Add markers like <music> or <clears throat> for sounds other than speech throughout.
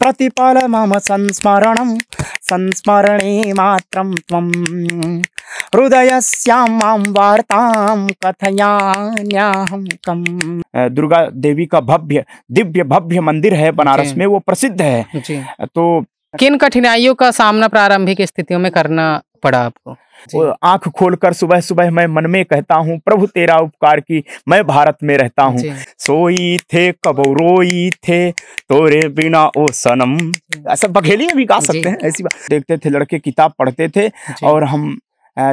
प्रतिपाल मम संस्मरण संस्मरणे मात्र हृदय हृदयस्यां मां वार्तां कम दुर्गा देवी का भव्य दिव्य भव्य मंदिर है बनारस में वो प्रसिद्ध है तो किन कठिनाइयों का सामना प्रारंभिक स्थितियों में करना पड़ा आपको आंख खोलकर सुबह सुबह मैं मन में कहता हूँ प्रभु तेरा उपकार की मैं भारत में रहता हूँ सोई थे कब रोई थे तोरे बिना ओ सनम ऐसा बघेलिया भी गा सकते हैं ऐसी बात देखते थे लड़के किताब पढ़ते थे और हम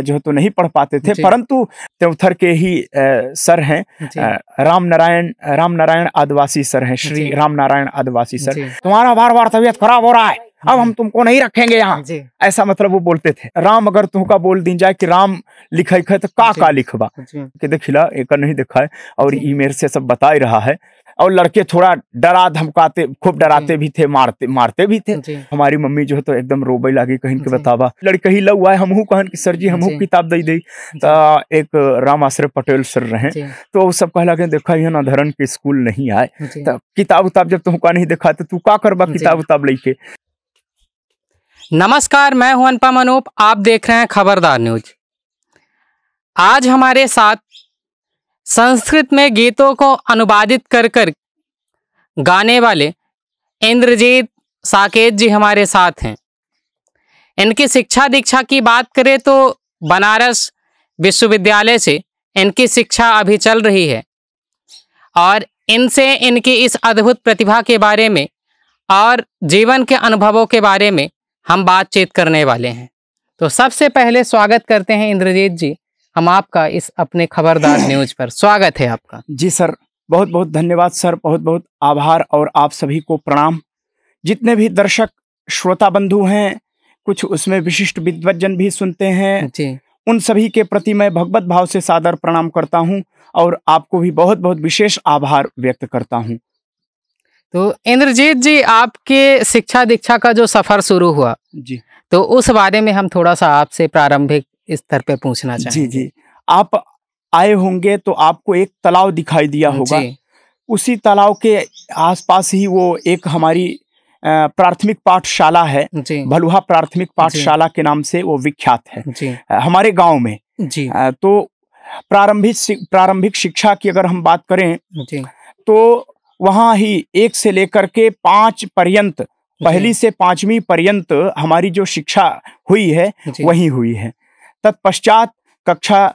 जो तो नहीं पढ़ पाते थे परंतु त्योथर के ही सर हैं राम नारायण राम नारायण आदिवासी सर हैं श्री राम नारायण आदिवासी सर तुम्हारा बार बार तबीयत खराब हो रहा है अब हम तुमको नहीं रखेंगे यहाँ ऐसा मतलब वो बोलते थे राम अगर तुमका बोल दी जाए कि राम लिखे तो का का लिखवा कि देखिला एक नहीं दिखा है और ई मेरे से सब बता ही रहा है और लड़के थोड़ा डरा धमकाते खूब डराते भी थे मारते मारते भी थे हमारी मम्मी जो है तो एकदम रोबे लागे कहीं के बतावा लड़के ही लग हुआ है हमहू कहन की सर जी हमहू किताब दे दी एक राम आश्रय पटेल सर रहे तो वो सब कह लगे देखा ये ना धरन के स्कूल नहीं आए किताब उताब जब तुमका नहीं देखा तो तू का करवा किताब उताब लेके नमस्कार मैं हूं अनुपम अनूप आप देख रहे हैं खबरदार न्यूज आज हमारे साथ संस्कृत में गीतों को अनुवादित कर कर गाने वाले इंद्रजीत साकेत जी हमारे साथ हैं इनकी शिक्षा दीक्षा की बात करें तो बनारस विश्वविद्यालय से इनकी शिक्षा अभी चल रही है और इनसे इनकी इस अद्भुत प्रतिभा के बारे में और जीवन के अनुभवों के बारे में हम बातचीत करने वाले हैं तो सबसे पहले स्वागत करते हैं इंद्रजीत जी हम आपका इस अपने खबरदार <clears throat> न्यूज पर स्वागत है आपका जी सर बहुत बहुत धन्यवाद सर बहुत बहुत आभार और आप सभी को प्रणाम जितने भी दर्शक श्रोता बंधु हैं कुछ उसमें विशिष्ट विद्वजन भी सुनते हैं जी उन सभी के प्रति मैं भगवत भाव से सादर प्रणाम करता हूं और आपको भी बहुत बहुत विशेष आभार व्यक्त करता हूं तो इंद्रजीत जी आपके शिक्षा दीक्षा का जो सफर शुरू हुआ जी तो उस बारे में हम थोड़ा सा आपसे प्रारंभिक स्तर पे पूछना चाहेंगे जी जी आप आए होंगे तो आपको एक तालाब दिखाई दिया होगा उसी तालाब के आसपास ही वो एक हमारी प्राथमिक पाठशाला है भलुहा प्राथमिक पाठशाला के नाम से वो विख्यात है हमारे गांव में जी तो प्रारंभिक प्रारंभिक शिक्षा की अगर हम बात करें तो वहाँ ही एक से लेकर के पांच पर्यंत पहली से पांचवी पर्यंत हमारी जो शिक्षा हुई है वही हुई है तत्पश्चात कक्षा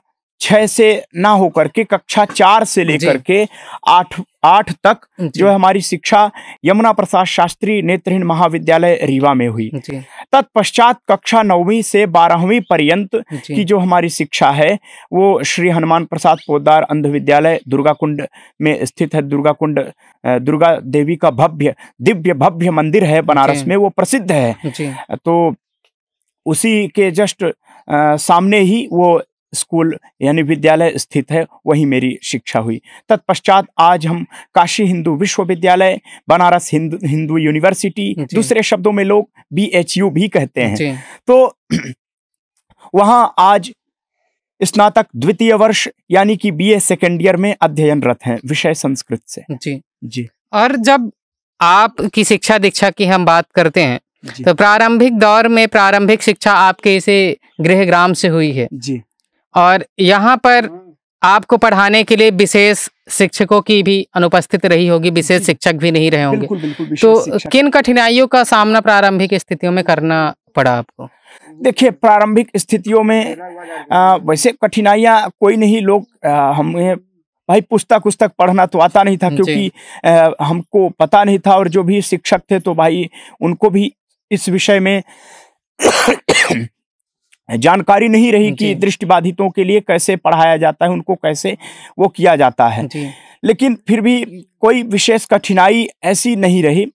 छह से ना होकर के कक्षा चार से लेकर के आठ आठ तक जो है हमारी शिक्षा यमुना प्रसाद शास्त्री नेत्रहीन महाविद्यालय रीवा में हुई तत्पश्चात कक्षा नौवीं से बारहवीं पर्यंत की जो हमारी शिक्षा है वो श्री हनुमान प्रसाद पोदार अंध विद्यालय दुर्गा कुंड में स्थित है दुर्गा कुंड दुर्गा देवी का भव्य दिव्य भव्य मंदिर है बनारस में वो प्रसिद्ध है तो उसी के जस्ट आ, सामने ही वो स्कूल यानी विद्यालय स्थित है वहीं मेरी शिक्षा हुई तत्पश्चात आज हम काशी हिंदू विश्वविद्यालय बनारस हिंदू हिंदू यूनिवर्सिटी दूसरे शब्दों में लोग बी एच यू भी कहते हैं तो <clears throat> वहां आज स्नातक द्वितीय वर्ष यानी कि बीए सेकेंड ईयर में अध्ययनरत हैं विषय संस्कृत से जी जी और जब आपकी शिक्षा दीक्षा की हम बात करते हैं तो प्रारंभिक दौर में प्रारंभिक शिक्षा आपके इसे गृह ग्राम से हुई है जी और यहाँ पर हाँ। आपको पढ़ाने के लिए विशेष शिक्षकों की भी अनुपस्थित रही होगी विशेष शिक्षक भी नहीं रहे होंगे तो किन कठिनाइयों का सामना प्रारंभिक स्थितियों में करना पड़ा आपको देखिए प्रारंभिक स्थितियों में आ, वैसे कठिनाइयाँ कोई नहीं लोग हमें भाई पुस्तक उस्तक पढ़ना तो आता नहीं था क्योंकि आ, हमको पता नहीं था और जो भी शिक्षक थे तो भाई उनको भी इस विषय में जानकारी नहीं रही कि दृष्टिबाधितों के लिए कैसे पढ़ाया जाता है उनको कैसे वो किया जाता है लेकिन फिर भी कोई विशेष कठिनाई ऐसी नहीं रही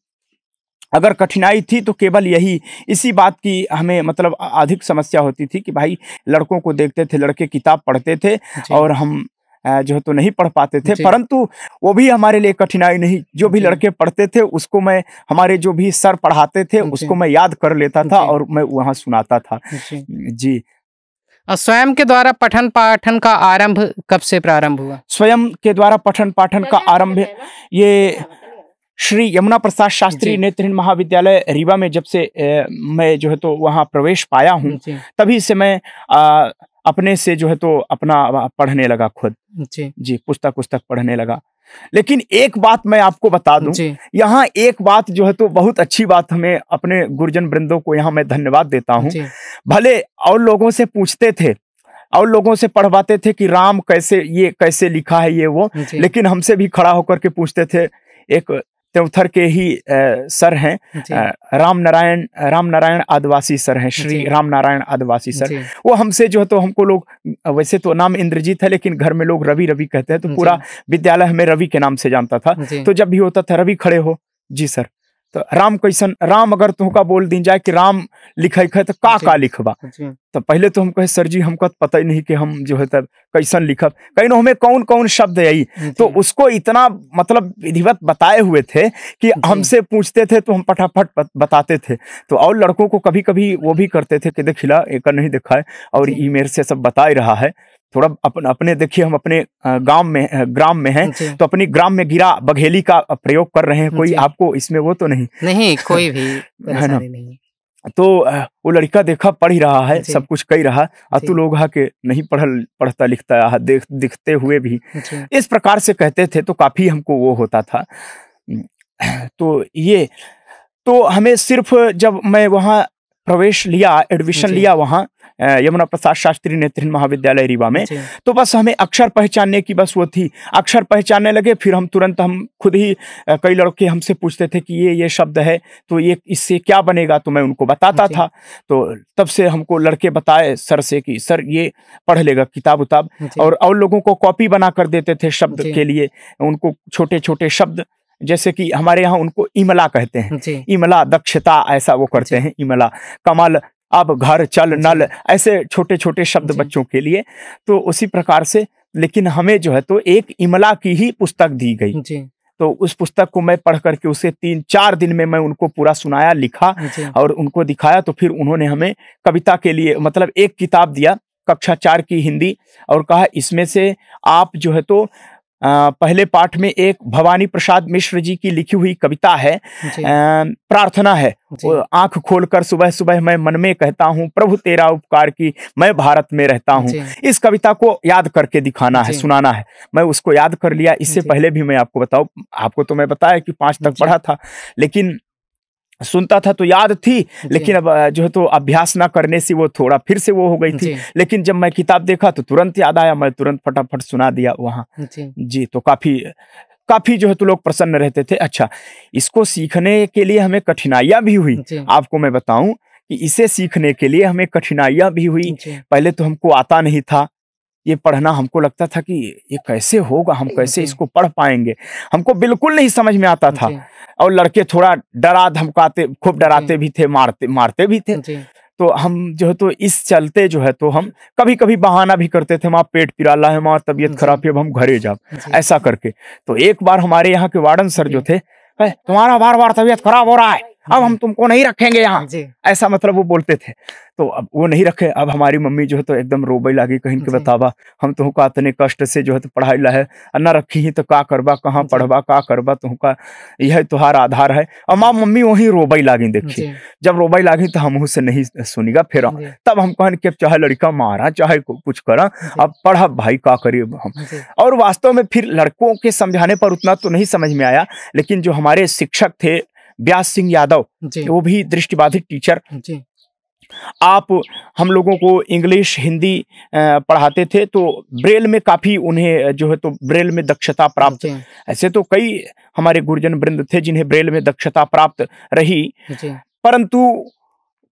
अगर कठिनाई थी तो केवल यही इसी बात की हमें मतलब अधिक समस्या होती थी कि भाई लड़कों को देखते थे लड़के किताब पढ़ते थे और हम जो तो नहीं पढ़ पाते थे परंतु वो भी हमारे लिए कठिनाई नहीं जो भी लड़के पढ़ते थे उसको मैं हमारे जो भी सर पढ़ाते थे उसको मैं याद कर लेता था और मैं वहाँ सुनाता था जी स्वयं के द्वारा पठन पाठन का आरंभ कब से प्रारंभ हुआ स्वयं के द्वारा पठन पाठन का आरंभ ये श्री यमुना प्रसाद शास्त्री नेत्रहीन महाविद्यालय रीवा में जब से ए, मैं जो है तो वहाँ प्रवेश पाया हूँ तभी से मैं आ, अपने से जो है तो अपना पढ़ने लगा खुद जी जी पुस्तक पुस्तक पढ़ने लगा लेकिन एक बात मैं आपको बता दूं यहाँ एक बात जो है तो बहुत अच्छी बात हमें अपने गुरुजन वृंदों को यहाँ मैं धन्यवाद देता हूँ भले और लोगों से पूछते थे और लोगों से पढ़वाते थे कि राम कैसे ये कैसे लिखा है ये वो लेकिन हमसे भी खड़ा होकर के पूछते थे एक त्योथर के ही सर हैं राम नारायण राम नारायण आदिवासी सर हैं श्री राम नारायण आदिवासी सर वो हमसे जो है तो हमको लोग वैसे तो नाम इंद्रजीत है लेकिन घर में लोग रवि रवि कहते हैं तो पूरा विद्यालय हमें रवि के नाम से जानता था तो जब भी होता था रवि खड़े हो जी सर तो राम कैसन राम अगर तुमका बोल दी जाए कि राम लिख है तो का का लिखबा तो पहले तो हम कहे सर जी हमको तो पता ही नहीं कि हम जो है कैसन लिखब कहीं ना हमें कौन कौन शब्द आई तो उसको इतना मतलब विधिवत बताए हुए थे कि हमसे पूछते थे तो हम फटाफट बताते थे तो और लड़कों को कभी कभी वो भी करते थे कि देखिला एक नहीं है और ई मेरे से सब बता ही रहा है थोड़ा अपन अपने देखिए हम अपने गांव में ग्राम में हैं तो अपनी ग्राम में गिरा बघेली का प्रयोग कर रहे हैं कोई आपको इसमें वो तो नहीं नहीं <laughs> कोई भी है ना तो वो लड़का देखा पढ़ ही रहा है सब कुछ कही रहा अतु लोग के नहीं पढ़ पढ़ता लिखता है देख दिखते हुए भी इस प्रकार से कहते थे तो काफी हमको वो होता था तो ये तो हमें सिर्फ जब मैं वहाँ प्रवेश लिया एडमिशन लिया वहाँ यमुना प्रसाद शास्त्री नेत्रीन महाविद्यालय रीवा में तो बस हमें अक्षर पहचानने की बस वो थी अक्षर पहचानने लगे फिर हम तुरंत हम खुद ही कई लड़के हमसे पूछते थे कि ये ये शब्द है तो ये इससे क्या बनेगा तो मैं उनको बताता था तो तब से हमको लड़के बताए सर से कि सर ये पढ़ लेगा किताब उताब और और लोगों को कॉपी बना कर देते थे शब्द के लिए उनको छोटे छोटे शब्द जैसे कि हमारे यहाँ उनको इमला कहते हैं इमला दक्षता ऐसा वो करते हैं इमला कमल अब घर चल अच्छा। नल ऐसे छोटे छोटे शब्द बच्चों के लिए तो उसी प्रकार से लेकिन हमें जो है तो एक इमला की ही पुस्तक दी गई तो उस पुस्तक को मैं पढ़ करके उसे तीन चार दिन में मैं उनको पूरा सुनाया लिखा और उनको दिखाया तो फिर उन्होंने हमें कविता के लिए मतलब एक किताब दिया कक्षा चार की हिंदी और कहा इसमें से आप जो है तो पहले पाठ में एक भवानी प्रसाद मिश्र जी की लिखी हुई कविता है प्रार्थना है आंख खोलकर सुबह सुबह मैं मन में कहता हूँ प्रभु तेरा उपकार की मैं भारत में रहता हूँ इस कविता को याद करके दिखाना है सुनाना है मैं उसको याद कर लिया इससे पहले भी मैं आपको बताऊ आपको तो मैं बताया कि पांच तक पढ़ा था लेकिन सुनता था तो याद थी लेकिन अब जो है तो अभ्यास ना करने से वो थोड़ा फिर से वो हो गई थी लेकिन जब मैं किताब देखा तो तुरंत याद आया मैं तुरंत फटाफट सुना दिया वहाँ जी, तो काफी काफी जो है तो लोग प्रसन्न रहते थे अच्छा इसको सीखने के लिए हमें कठिनाइयां भी हुई आपको मैं बताऊं कि इसे सीखने के लिए हमें कठिनाइयां भी हुई पहले तो हमको आता नहीं था ये पढ़ना हमको लगता था कि ये कैसे होगा हम कैसे इसको पढ़ पाएंगे हमको बिल्कुल नहीं समझ में आता था और लड़के थोड़ा डरा धमकाते खूब डराते भी थे मारते मारते भी थे तो हम जो है तो इस चलते जो है तो हम कभी कभी बहाना भी करते थे माँ पेट पिरा ला है माँ तबीयत खराब है अब हम घरे जाओ ऐसा करके तो एक बार हमारे यहाँ के वार्डन सर जो थे तुम्हारा बार बार तबीयत खराब हो रहा है अब हम हम्म। तुमको नहीं रखेंगे यहाँ ऐसा मतलब वो बोलते थे तो अब वो नहीं रखे अब हमारी मम्मी जो है तो एकदम रोबे लागी कहीं के बतावा हम तुमको इतने कष्ट से जो है तो पढ़ाई ला है न रखी ही तो का करवा कहाँ पढ़वा का करवा तुमका यह तुहार आधार है और माँ मम्मी वही रोबई लागी देखी जब रोबई लागी तो हम उससे नहीं सुनेगा फिर तब हम कहें कि चाहे लड़का मारा चाहे कुछ करा अब पढ़ा भाई का करिए हम और वास्तव में फिर लड़कों के समझाने पर उतना तो नहीं समझ में आया लेकिन जो हमारे शिक्षक थे व्यास सिंह यादव वो भी दृष्टिबाधित टीचर आप हम लोगों को इंग्लिश हिंदी पढ़ाते थे तो ब्रेल में काफ़ी उन्हें जो है तो ब्रेल में दक्षता प्राप्त ऐसे तो कई हमारे गुरुजन वृंद थे जिन्हें ब्रेल में दक्षता प्राप्त रही परंतु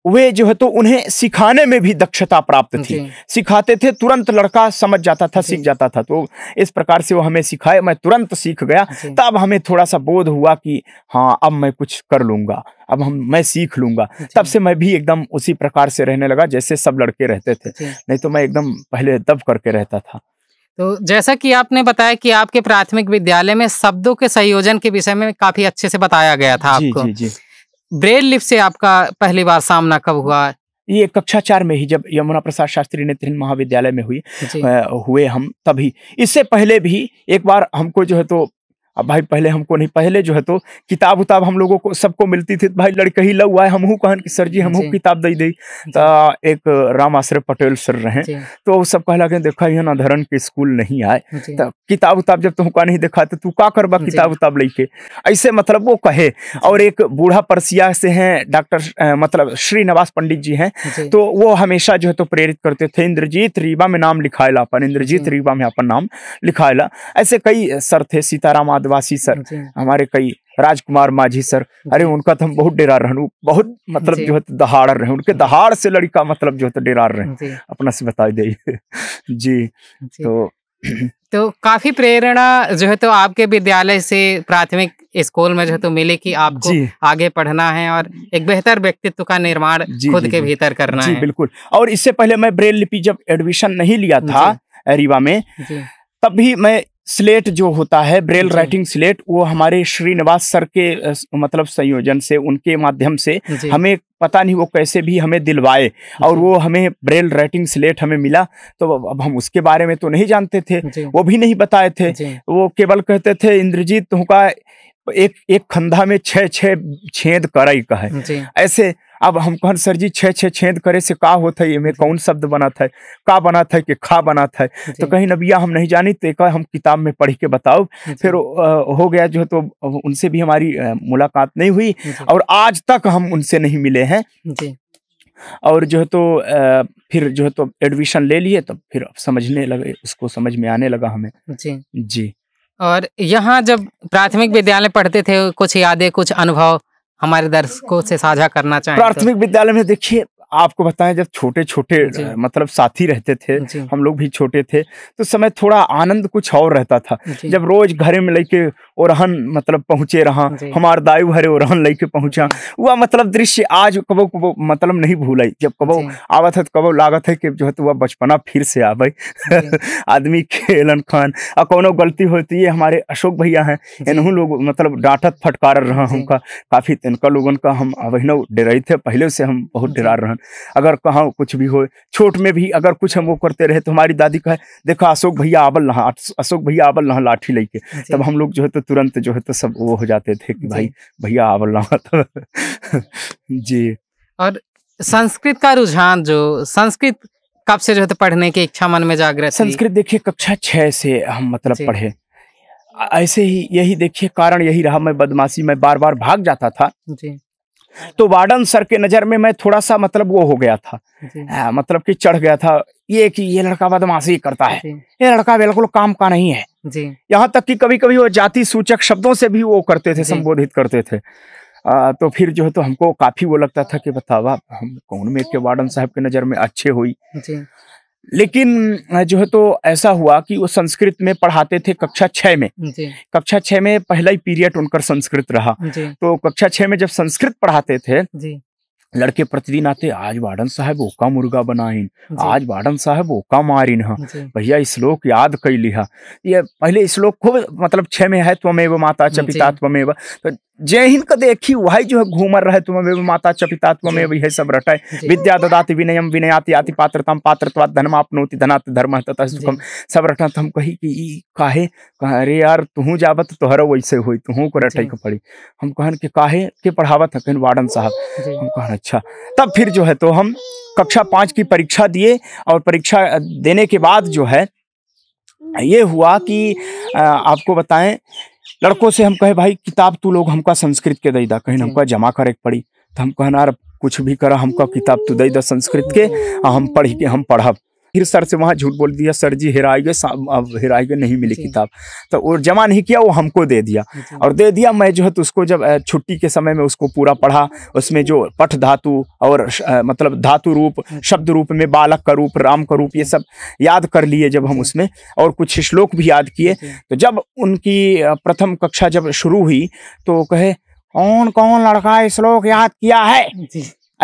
वे जो है तो उन्हें सिखाने में भी दक्षता प्राप्त थी सिखाते थे तुरंत लड़का समझ जाता था सीख जाता था तो इस प्रकार से वो हमें सिखाए मैं तुरंत सीख गया तब हमें थोड़ा सा बोध हुआ कि हाँ अब मैं कुछ कर लूंगा अब हम मैं सीख लूंगा तब से मैं भी एकदम उसी प्रकार से रहने लगा जैसे सब लड़के रहते थे नहीं तो मैं एकदम पहले दब करके रहता था तो जैसा कि आपने बताया कि आपके प्राथमिक विद्यालय में शब्दों के संयोजन के विषय में काफी अच्छे से बताया गया था आपको जी, जी, जी. ब्रेल लिप से आपका पहली बार सामना कब हुआ ये कक्षा चार में ही जब यमुना प्रसाद शास्त्री नेत्र महाविद्यालय में हुई आ, हुए हम तभी इससे पहले भी एक बार हमको जो है तो अब भाई पहले हमको नहीं पहले जो है तो किताब उताब हम लोगों को सबको मिलती थी भाई लड़के ही लग आए हमहू कहन कि सर जी हमहू किताब दे दी तो एक राम आश्रय पटेल सर रहे तो सब सब कहला देखा यह ना धरन के स्कूल नहीं आए तो किताब उताब जब तुमका नहीं देखा तो तू का करवा किताब उताब लेके ऐसे मतलब वो कहे और एक बूढ़ा परसिया से हैं डॉक्टर मतलब श्रीनिवास पंडित जी हैं तो वो हमेशा जो है तो प्रेरित करते थे इंद्रजीत रीवा में नाम लिखाएला अपन इंद्रजीत रीवा में अपन नाम लिखाएला ऐसे कई सर थे सीताराम आदव वासी सर हमारे कई राजकुमार माझी सर अरे उनका तो हम बहुत डेरा रहे बहुत मतलब जो है दहाड़ रहे उनके दहाड़ से लड़का मतलब जो है तो डेरा रहे अपना से बता दे <laughs> जी तो तो काफी प्रेरणा जो है तो आपके विद्यालय से प्राथमिक स्कूल में जो है तो मिले कि आपको आगे पढ़ना है और एक बेहतर व्यक्तित्व का निर्माण खुद के भीतर करना जी, है बिल्कुल और इससे पहले मैं ब्रेल लिपि जब एडमिशन नहीं लिया था रीवा में तब भी मैं स्लेट जो होता है ब्रेल राइटिंग स्लेट वो हमारे श्रीनिवास सर के मतलब संयोजन से उनके माध्यम से हमें पता नहीं वो कैसे भी हमें दिलवाए और वो हमें ब्रेल राइटिंग स्लेट हमें मिला तो अब हम उसके बारे में तो नहीं जानते थे वो भी नहीं बताए थे वो केवल कहते थे इंद्रजीत का एक एक खंधा में छह छह छेद कराई का है ऐसे अब हम कहन सर जी छे छे छेद करे से का होता है इमें कौन शब्द बना था का बना था कि खा बना था तो कहीं नबिया हम नहीं जानी तो एक हम किताब में पढ़ के बताओ फिर हो गया जो तो उनसे भी हमारी मुलाकात नहीं हुई और आज तक हम उनसे नहीं मिले हैं और जो है तो फिर जो है तो एडमिशन ले लिए तो फिर समझने लगे उसको समझ में आने लगा हमें जी जी और यहाँ जब प्राथमिक विद्यालय पढ़ते थे कुछ यादें कुछ अनुभव हमारे दर्शकों से साझा करना चाहें तो। प्राथमिक विद्यालय में देखिए आपको बताएं जब छोटे छोटे मतलब साथी रहते थे हम लोग भी छोटे थे तो समय थोड़ा आनंद कुछ और रहता था जब रोज घरे में लेके ओरहन मतलब पहुंचे रहा हमारे दायु हरे ओरहन लेके पहुंचा वह मतलब दृश्य आज कबो कबो मतलब नहीं भूलाई जब कबो आवत है तो कबो लागत है कि जो है तो वह बचपना फिर से भाई <laughs> आदमी खेलन खान और कोनो गलती होती तो है हमारे अशोक भैया हैं इन्हों लोग मतलब डांटत फटकार रहा हमका काफी इनका लोगन का हम अभिनव डराई थे पहले से हम बहुत डरा रहे अगर कहाँ कुछ भी हो छोट में भी अगर कुछ हम वो करते रहे तो हमारी दादी कहे देखो अशोक भैया आवल नहा अशोक भैया आवल नहा लाठी लेके तब हम लोग जो है तो तुरंत जो है तो सब वो हो जाते थे कि भाई भैया आवल नहा तो जी और संस्कृत का रुझान जो संस्कृत कब से जो है तो पढ़ने की इच्छा मन में जागृत संस्कृत देखिए कक्षा छः से हम मतलब पढ़े ऐसे ही यही देखिए कारण यही रहा मैं बदमाशी मैं बार बार भाग जाता था जी तो वार्डन सर के नज़र में मैं थोड़ा सा मतलब वो हो गया था आ, मतलब कि चढ़ गया था ये कि ये लड़का बदमाशी करता है ये लड़का बिल्कुल काम का नहीं है यहाँ तक कि कभी कभी वो जाति सूचक शब्दों से भी वो करते थे संबोधित करते थे आ, तो फिर जो है तो हमको काफी वो लगता था कि बतावा हम कौन में के वार्डन साहब के नजर में अच्छे हुई लेकिन जो है तो ऐसा हुआ कि वो संस्कृत में पढ़ाते थे कक्षा छह में कक्षा छह में पहला ही पीरियड उनका संस्कृत रहा तो कक्षा छह में जब संस्कृत पढ़ाते थे लड़के प्रतिदिन आते आज वार्डन साहब ओका मुर्गा बनाइन आज वार्डन साहब ओका मारिन हा भैया श्लोक याद कर लिहा ये पहले श्लोक खूब मतलब छह में है त्वमेव माता च पिता त्वमेव तो जय हिंद का देखी वही जो है घूमर रहे तुम्हें माता चपिता तुम्हें यह सब रटे विद्या ददाति विनयम विनयाति आति पात्रता पात्रत्वात धनमा अपनोति धनात धर्म तथा सुखम सब रटा तो हम कही कि ई काहे अरे यार तुहू जावत तोहरा वैसे होई तुहू को रटे के पड़ी हम कहन के काहे के पढ़ावत हकन वार्डन साहब हम कहन अच्छा तब फिर जो है तो हम कक्षा पाँच की परीक्षा दिए और परीक्षा देने के बाद जो है ये हुआ कि आपको बताएं लड़कों से हम कहे भाई किताब तू लोग हमका संस्कृत के दई दा कहीं हमका जमा करे पड़ी तो हम कहना कुछ भी करा हमका किताब तू दई दा संस्कृत के हम पढ़ी के हम पढ़ब फिर सर से वहाँ झूठ बोल दिया सर जी हेराई गए हेराई गए नहीं मिली किताब तो वो जमा नहीं किया वो हमको दे दिया और दे दिया मैं जो है तो उसको जब छुट्टी के समय में उसको पूरा पढ़ा उसमें जो पठ धातु और मतलब धातु रूप शब्द रूप में बालक का रूप राम का रूप ये सब याद कर लिए जब हम उसमें और कुछ श्लोक भी याद किए तो जब उनकी प्रथम कक्षा जब शुरू हुई तो कहे कौन कौन लड़का श्लोक याद किया है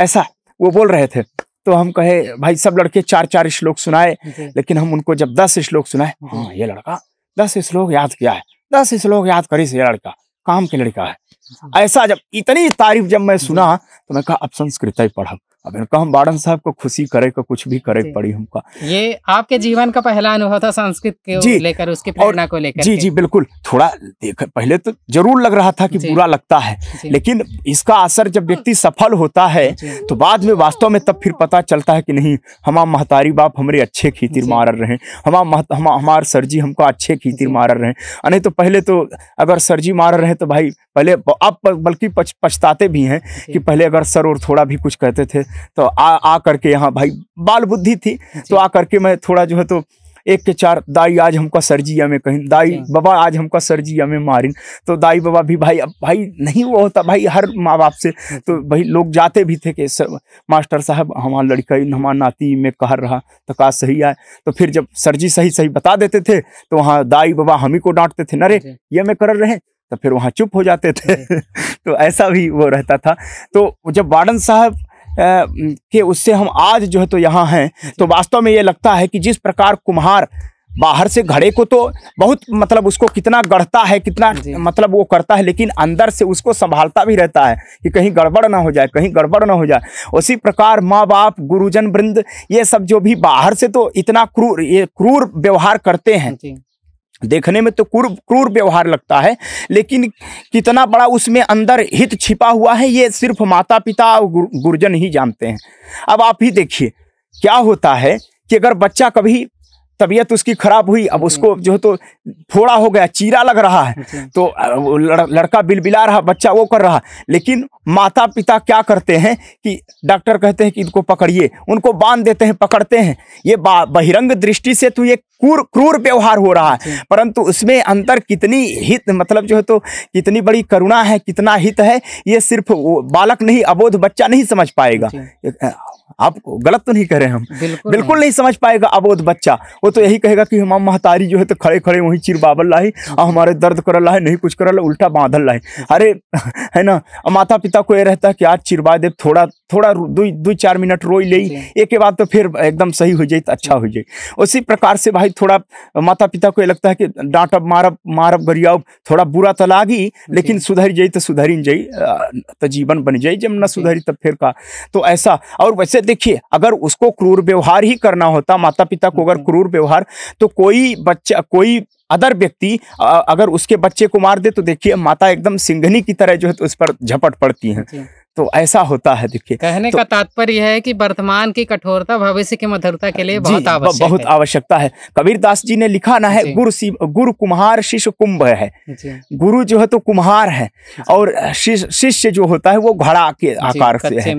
ऐसा वो बोल रहे थे तो हम कहे भाई सब लड़के चार चार श्लोक सुनाए लेकिन हम उनको जब दस श्लोक सुनाए हाँ ये लड़का दस श्लोक याद किया है दस श्लोक याद करी से ये लड़का काम के लड़का है ऐसा जब इतनी तारीफ जब मैं सुना तो मैं कहा अब संस्कृत ही पढ़ब अब इनका हम बाड़न साहब को खुशी करे का कुछ भी करे पड़ी हमका ये आपके जीवन का पहला अनुभव था संस्कृत के लेकर उसकी प्रेरणा को लेकर जी जी बिल्कुल थोड़ा देख पहले तो जरूर लग रहा था कि बुरा लगता है लेकिन इसका असर जब व्यक्ति सफल होता है तो बाद में वास्तव में तब फिर पता चलता है कि नहीं हमारा महतारी बाप हमारे अच्छे खीतिर मार रहे हमारे हमारे सर जी हमको अच्छे खीतिर मार रहे हैं नहीं तो पहले तो अगर सर जी मार रहे हैं तो भाई पहले अब बल्कि पछताते भी हैं कि पहले अगर सर और थोड़ा भी कुछ कहते थे तो आ आ करके यहाँ भाई बाल बुद्धि थी तो आ करके मैं थोड़ा जो है तो एक के चार दाई आज हमका सरजिया में कहीं दाई बाबा आज हमका सरजिया में मारिन तो दाई बाबा भी भाई अब भाई नहीं वो होता भाई हर माँ बाप से तो भाई लोग जाते भी थे कि सर, मास्टर साहब हमारा लड़का हमारा नाती में कह रहा तो कहा सही आए तो फिर जब सरजी सही सही बता देते थे तो वहाँ दाई बाबा हम ही को डांटते थे नरे ये मैं कर रहे तो फिर वहाँ चुप हो जाते थे <laughs> तो ऐसा भी वो रहता था तो जब वार्डन साहब कि उससे हम आज जो है तो यहाँ हैं तो वास्तव में ये लगता है कि जिस प्रकार कुम्हार बाहर से घड़े को तो बहुत मतलब उसको कितना गढ़ता है कितना मतलब वो करता है लेकिन अंदर से उसको संभालता भी रहता है कि कहीं गड़बड़ ना हो जाए कहीं गड़बड़ ना हो जाए उसी प्रकार माँ बाप गुरुजन वृंद ये सब जो भी बाहर से तो इतना क्रूर ये क्रूर व्यवहार करते हैं देखने में तो क्रूर क्रूर व्यवहार लगता है लेकिन कितना बड़ा उसमें अंदर हित छिपा हुआ है ये सिर्फ माता पिता और गुरजन ही जानते हैं अब आप ही देखिए क्या होता है कि अगर बच्चा कभी तबीयत उसकी खराब हुई अब उसको जो है तो फोड़ा हो गया चीरा लग रहा है तो लड़, लड़का बिलबिला रहा बच्चा वो कर रहा लेकिन माता पिता क्या करते हैं कि डॉक्टर कहते हैं कि इनको पकड़िए उनको बांध देते हैं पकड़ते हैं ये बहिरंग दृष्टि से तो ये क्रूर क्रूर व्यवहार हो रहा है परंतु उसमें अंतर कितनी हित मतलब जो है तो कितनी बड़ी करुणा है कितना हित है ये सिर्फ बालक नहीं अबोध बच्चा नहीं समझ पाएगा आप गलत तो नहीं कह रहे हम बिल्कुल, बिल्कुल नहीं समझ पाएगा अबोध बच्चा वो तो यही कहेगा कि हम महतारी जो है तो खड़े खड़े वहीं चिर बाबल लाही और हमारे दर्द कर रहा है नहीं कुछ कर रहा उल्टा बांधल लाही अरे है ना माता पिता चिंता को यह रहता कि आज चिरवा दे थोड़ा थोड़ा दो चार मिनट रोई ले एक बाद तो फिर एकदम सही हो जाए तो अच्छा हो जाए उसी प्रकार से भाई थोड़ा माता पिता को ये लगता है कि डांटब मारब मारब गरियाब थोड़ा बुरा तो लागी लेकिन सुधर जाए तो सुधर जाए तो जीवन बन जाए जब न सुधरी तब फिर का तो ऐसा और वैसे देखिए अगर उसको क्रूर व्यवहार ही करना होता माता पिता को अगर हम्म। क्रूर व्यवहार तो कोई बच्चा कोई अदर व्यक्ति अगर उसके बच्चे को मार दे तो देखिए माता एकदम सिंघनी की तरह जो है तो उस पर झपट पड़ती हैं तो ऐसा होता है देखिए कहने तो, का तात्पर्य है कि वर्तमान की कठोरता भविष्य की मधुरता के लिए बहुत आवश्यक बहुत आवश्यकता है कबीर दास जी ने लिखा ना है गुरु गुरु कुम्हार शिष्य कुंभ है गुरु जो है तो कुम्हार है और शिष्य जो होता है वो घड़ा के आकार से है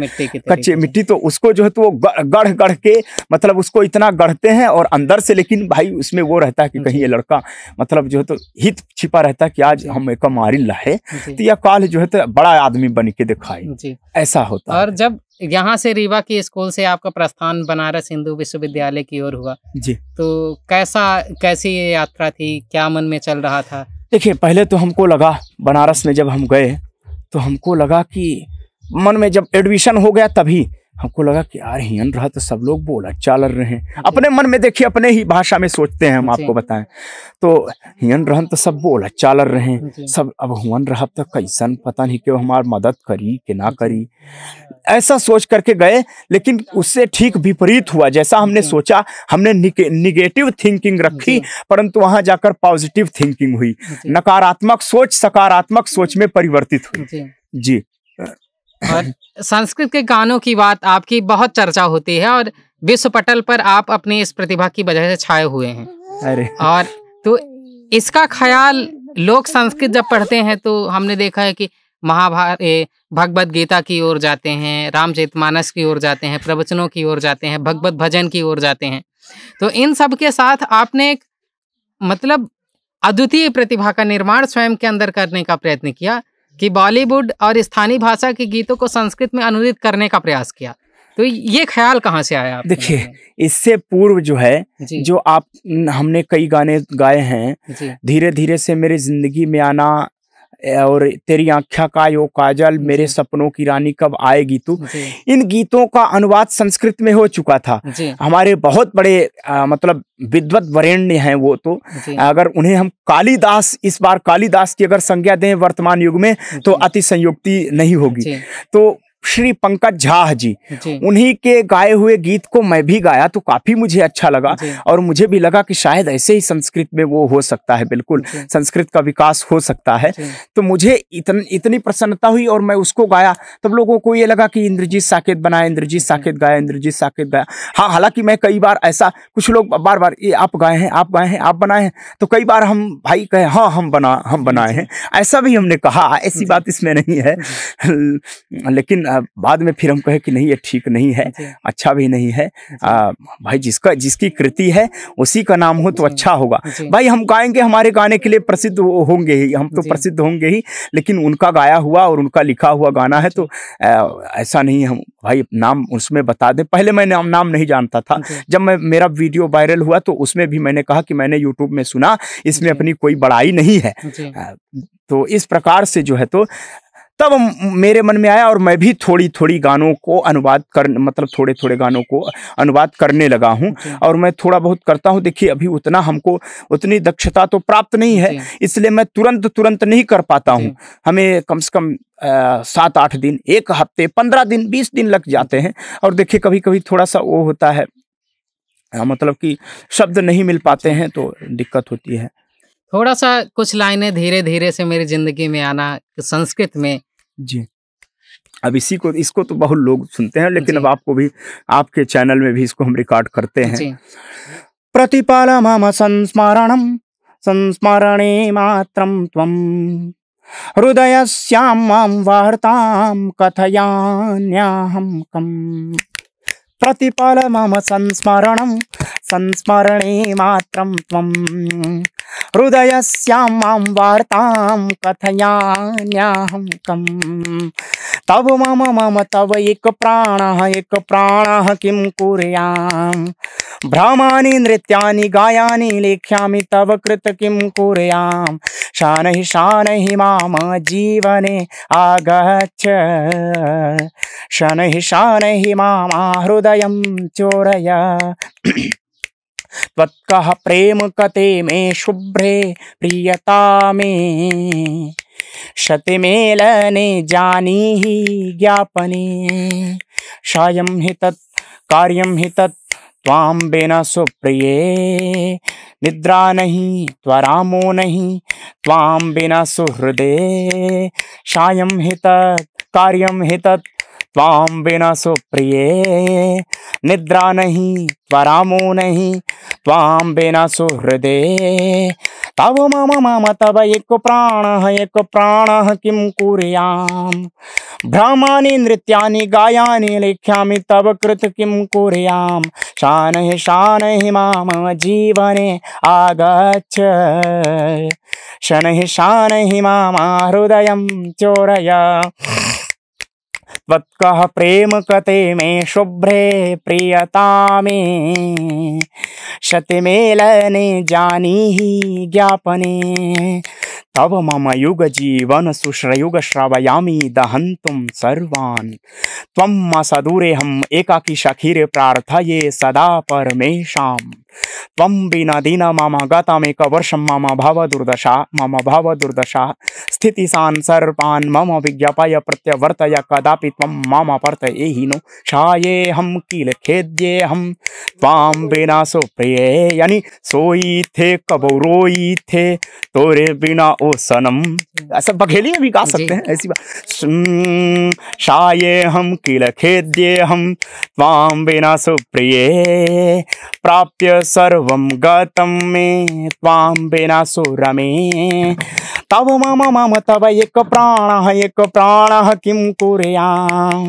कच्चे मिट्टी तो उसको जो है तो वो गढ़ गढ़ के मतलब उसको इतना गढ़ते हैं और अंदर से लेकिन भाई उसमें वो रहता है कि कहीं ये लड़का मतलब जो है तो हित छिपा रहता है कि आज हम एक मारिल्ला है तो यह काल जो है तो बड़ा आदमी बन के दिखाई जी ऐसा होता और है। जब यहाँ से रीवा की स्कूल से आपका प्रस्थान बनारस हिंदू विश्वविद्यालय की ओर हुआ जी तो कैसा कैसी ये यात्रा थी क्या मन में चल रहा था देखिए पहले तो हमको लगा बनारस में जब हम गए तो हमको लगा कि मन में जब एडमिशन हो गया तभी हमको लगा कि यार हियन रहा तो सब लोग बोला चालर रहे हैं अपने मन में देखिए अपने ही भाषा में सोचते हैं हम आपको बताएं तो हियन रहन तो सब बोला चालर रहे हैं सब अब हुन रहा तो कैसन पता नहीं क्यों हमारे मदद करी कि ना करी ऐसा सोच करके गए लेकिन उससे ठीक विपरीत हुआ जैसा हमने सोचा हमने निगेटिव थिंकिंग रखी परंतु वहां जाकर पॉजिटिव थिंकिंग हुई नकारात्मक सोच सकारात्मक सोच में परिवर्तित हुई जी और <laughs> संस्कृत के गानों की बात आपकी बहुत चर्चा होती है और विश्व पटल पर आप अपनी इस प्रतिभा की वजह से छाए हुए हैं अरे और तो इसका ख्याल लोग संस्कृत जब पढ़ते हैं तो हमने देखा है कि महाभारत भगवत गीता की ओर जाते हैं रामचरितमानस की ओर जाते हैं प्रवचनों की ओर जाते हैं भगवत भजन की ओर जाते हैं तो इन सब के साथ आपने एक मतलब अद्वितीय प्रतिभा का निर्माण स्वयं के अंदर करने का प्रयत्न किया कि बॉलीवुड और स्थानीय भाषा के गीतों को संस्कृत में अनुदित करने का प्रयास किया तो ये ख्याल कहाँ से आया देखिए इससे पूर्व जो है जो आप हमने कई गाने गाए हैं धीरे धीरे से मेरी जिंदगी में आना और तेरी आख्या का यो काजल मेरे सपनों की रानी कब आएगी तू इन गीतों का अनुवाद संस्कृत में हो चुका था हमारे बहुत बड़े आ, मतलब विद्वत वरेण्य हैं वो तो अगर उन्हें हम कालीदास इस बार कालीदास की अगर संज्ञा दें वर्तमान युग में तो अति संयुक्ति नहीं होगी तो श्री पंकज झा जी उन्हीं के गाए हुए गीत को मैं भी गाया तो काफी मुझे अच्छा लगा और मुझे भी लगा कि शायद ऐसे ही संस्कृत में वो हो सकता है बिल्कुल संस्कृत का विकास हो सकता है तो मुझे इतन, इतनी प्रसन्नता हुई और मैं उसको गाया तब लोगों को ये लगा कि इंद्रजीत साकेत बनाया इंद्रजीत साकेत गाया इंद्रजीत साकेत गाया हाँ हालांकि मैं कई बार ऐसा कुछ लोग बार बार ये आप गाए हैं आप गाए हैं आप बनाए हैं तो कई बार हम भाई कहे हाँ हम बना हम बनाए हैं ऐसा भी हमने कहा हाँ, ऐसी बात इसमें नहीं है लेकिन आ, बाद में फिर हम कहे कि नहीं ये ठीक नहीं है अच्छा भी नहीं है आ, भाई जिसका जिसकी कृति है उसी का नाम हो तो अच्छा होगा भाई हम गाएंगे हमारे गाने के लिए प्रसिद्ध होंगे ही हम तो प्रसिद्ध होंगे ही लेकिन उनका गाया हुआ और उनका लिखा हुआ गाना है तो ऐसा नहीं हम भाई नाम उसमें बता दें पहले मैं नाम नाम नहीं जानता था जब मैं मेरा वीडियो वायरल हुआ तो उसमें भी मैंने कहा कि मैंने यूट्यूब में सुना इसमें अपनी कोई बड़ाई नहीं है तो इस प्रकार से जो है तो तब मेरे मन में आया और मैं भी थोड़ी थोड़ी गानों को अनुवाद कर मतलब थोड़े थोड़े गानों को अनुवाद करने लगा हूँ और मैं थोड़ा बहुत करता हूँ देखिए अभी उतना हमको उतनी दक्षता तो प्राप्त नहीं है इसलिए मैं तुरंत तुरंत नहीं कर पाता हूँ हमें कम से कम सात आठ दिन एक हफ्ते पंद्रह दिन बीस दिन लग जाते हैं और देखिए कभी कभी थोड़ा सा वो होता है मतलब कि शब्द नहीं मिल पाते हैं तो दिक्कत होती है थोड़ा सा कुछ लाइनें धीरे धीरे से मेरी जिंदगी में आना संस्कृत में जी अब इसी को इसको तो बहुत लोग सुनते हैं लेकिन अब आपको भी आपके चैनल में भी इसको हम रिकॉर्ड करते हैं प्रतिपाल मम संस्मरण संस्मरणे मात्र हृदय श्याम माम वार्ताम कथयान्याहम कम प्रतिपाल मम संस्मरण संस्मरणे मात्र हृदय हृदयस्यां वार्ता वार्तां तब मम मम तव एक प्राण एक प्राण किं कुर्याम् भ्रमा नृत्या गायानि लेख्यामि तव कृत किं कुर्यां शान शानहि माम जीवने आगच्छ शान शानहि मामा हृदयं चोरय त्वत्कः प्रेम कते मे शुभ्रे प्रियता मे शतिमेलने जानी ही ज्ञापने शायं हि तत् कार्यं हि तत् त्वां बिना सुप्रिये निद्रा नहीं त्वरामो नहीं त्वां बिना सुहृदे शायं हि तत् कार्यं हि तत् त्वां विना सुप्रिये निद्रा नहीं परामो नहीं त्वां विना सुहृदे तव मम मम तव एक प्राणः एक प्राणः किम कुर्याम् भ्रमाणि नृत्यानि गायानि लिख्यामि तव कृत किम कुर्यां शान हि शान हि माम जीवने आगच्छ शन हि शान हि मामा हृदयं चोरया प्रेम कते मे शुभ्रे प्रियता मे शतमेलने जानी ही ज्ञापने तव मम अवममयुगजीवनसुश्रयुगश्रवयामि दहन्तुं सर्वान् त्वं मसदूरेऽहं एकाकी शखीर प्राथय सदा परमेषाम् त्वं दीन मम वर्ष मम भवदुर्दशा मम भवदुर्दशा सान् सर्पान् मम विज्ञापय प्रत्यवर्तय कदापि त्वं मम परतयेहि नो शायेऽहं किल खेद्येऽहं त्वां विना सुप्रिये यानि सोयि थे थे तोरे बिना ओ सनम ऐसा बघेली भी गा सकते हैं ऐसी बात शाये हम किल खेद्ये हम त्वाम बिना सुप्रिय प्राप्य सर्व गतम में त्वाम बिना सुरमे तव मम मम तव एक प्राण एक प्राण किं कुर्याम्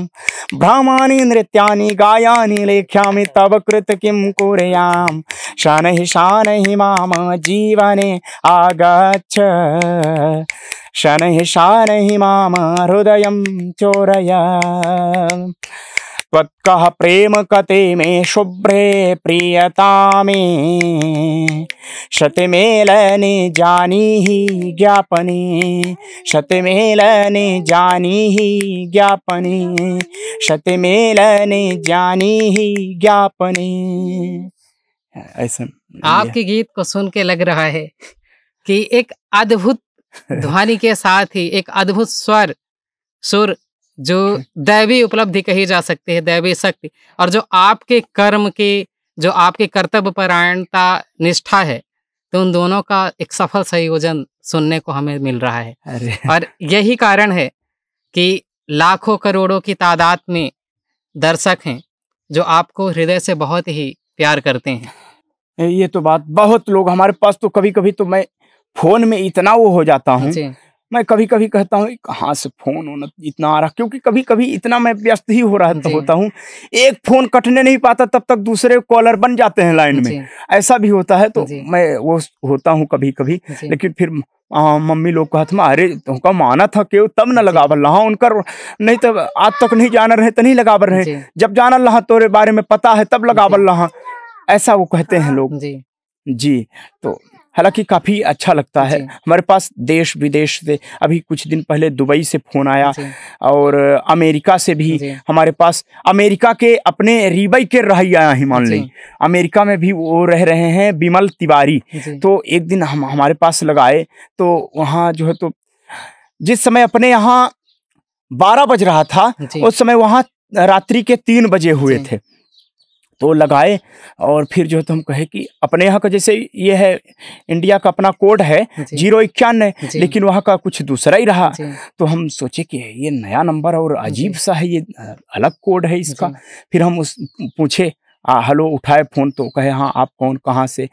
भ्रमा नृत्या गायानी लेख्या तव कृत किं कुर्याम् शनैः शान माम जीवने आगच्छ शनैः शानैः माम हृदय चोरय त्वत्कः प्रेम कते मे शुभ्रे प्रियता मे शतमेलने जानी ज्ञापने शतमेलने जानीहि ज्ञापने शतमेलने जानी ज्ञापनी ऐसा आपके गीत को सुन के लग रहा है कि एक अद्भुत <laughs> ध्वनि के साथ ही एक अद्भुत स्वर सुर जो दैवी उपलब्धि कही जा सकती है दैवी शक्ति और जो आपके कर्म के जो आपके कर्तव्य परायणता निष्ठा है तो उन दोनों का एक सफल संयोजन सुनने को हमें मिल रहा है और यही कारण है कि लाखों करोड़ों की तादाद में दर्शक हैं जो आपको हृदय से बहुत ही प्यार करते हैं ये तो बात बहुत लोग हमारे पास तो कभी कभी तो मैं फोन में इतना वो हो जाता हूँ मैं कभी कभी कहता हूँ कहाँ से फोन होना इतना आ रहा क्योंकि कभी कभी इतना मैं व्यस्त ही हो रहा होता हूँ एक फोन कटने नहीं पाता तब तक दूसरे कॉलर बन जाते हैं लाइन में ऐसा भी होता है तो मैं वो होता हूँ कभी कभी लेकिन फिर आ, मम्मी लोग कहत में अरे तुमका माना था क्यों तब ना बल रहा उनकर नहीं तो आज तक नहीं जाना रहे तो नहीं लगावल रहे जब जाना रहा तोरे बारे में पता है तब लगा बल रहा ऐसा वो कहते हैं हाँ, लोग जी जी तो हालांकि काफ़ी अच्छा लगता है हमारे पास देश विदेश से अभी कुछ दिन पहले दुबई से फ़ोन आया और अमेरिका से भी हमारे पास अमेरिका के अपने रीबई के रहैया ही मान ली अमेरिका में भी वो रह रहे हैं बिमल तिवारी तो एक दिन हम हमारे पास लगाए तो वहाँ जो है तो जिस समय अपने यहाँ बारह बज रहा था उस समय वहाँ रात्रि के तीन बजे हुए थे तो लगाए और फिर जो है तो हम कहे कि अपने यहाँ का जैसे ये है इंडिया का अपना कोड है जीरो इक्यानवे लेकिन वहाँ का कुछ दूसरा ही रहा तो हम सोचे कि ये नया नंबर और अजीब सा है ये अलग कोड है इसका फिर हम उस पूछे आ, हलो उठाए फ़ोन तो कहे हाँ आप कौन कहाँ से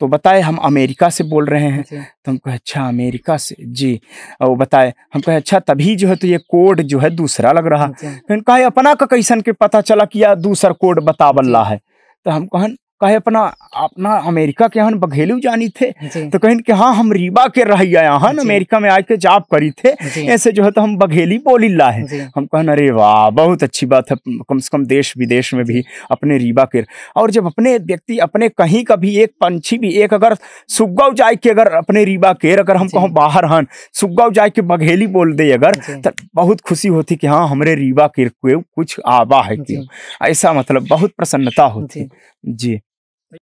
तो बताए हम अमेरिका से बोल रहे हैं तो हम कहे अच्छा अमेरिका से जी और बताए हम कहे अच्छा तभी जो है तो ये कोड जो है दूसरा लग रहा फिर कहे अपना का कैसन के पता चला कि यार दूसरा कोड बतावल्ला है तो हम कहन कहे अपना अपना अमेरिका के हन बघेलू जानी थे तो कहन कि हाँ हम रीबा के रह आया हन अमेरिका में आके जाप करी थे ऐसे जो है तो हम बघेली बोली ला है हम कहन अरे वाह बहुत अच्छी बात है कम से कम देश विदेश में भी अपने रीबा के और जब अपने व्यक्ति अपने कहीं का भी एक पंछी भी एक अगर सुग्गाव जाए के अगर अपने रीबा केर अगर हम कहूँ बाहर हन सुग्गाव जाए के बघेली बोल दे अगर तो बहुत खुशी होती कि हाँ हमारे रीबा केर कुछ आबा है क्यों ऐसा मतलब बहुत प्रसन्नता होती जी